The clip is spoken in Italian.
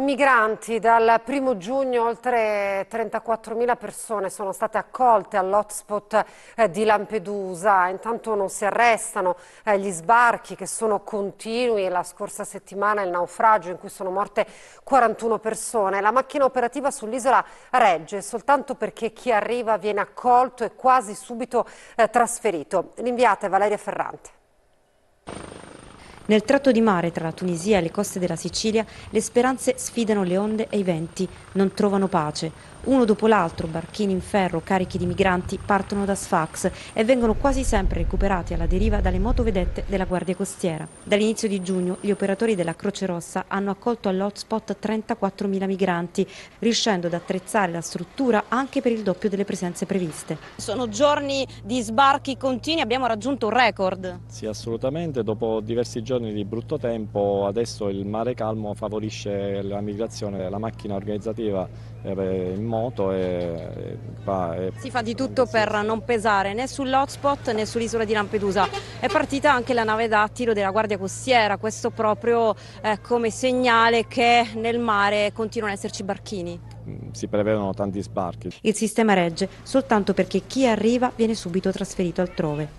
I migranti, dal 1 giugno oltre 34.000 persone sono state accolte all'hotspot eh, di Lampedusa, intanto non si arrestano eh, gli sbarchi che sono continui, la scorsa settimana il naufragio in cui sono morte 41 persone, la macchina operativa sull'isola regge soltanto perché chi arriva viene accolto e quasi subito eh, trasferito. L'inviata è Valeria Ferrante. Nel tratto di mare tra la Tunisia e le coste della Sicilia le speranze sfidano le onde e i venti, non trovano pace. Uno dopo l'altro barchini in ferro carichi di migranti partono da Sfax e vengono quasi sempre recuperati alla deriva dalle motovedette della Guardia Costiera. Dall'inizio di giugno gli operatori della Croce Rossa hanno accolto all'hotspot 34.000 migranti, riuscendo ad attrezzare la struttura anche per il doppio delle presenze previste. Sono giorni di sbarchi continui, abbiamo raggiunto un record. Sì, assolutamente, dopo diversi giorni giorni di brutto tempo, adesso il mare calmo favorisce la migrazione della macchina organizzativa eh, in moto. E, qua, e si fa di tutto per non pesare né sull'hotspot né sull'isola di Lampedusa. È partita anche la nave d'attiro della Guardia Costiera, questo proprio eh, come segnale che nel mare continuano ad esserci barchini. Mm, si prevedono tanti sbarchi. Il sistema regge soltanto perché chi arriva viene subito trasferito altrove.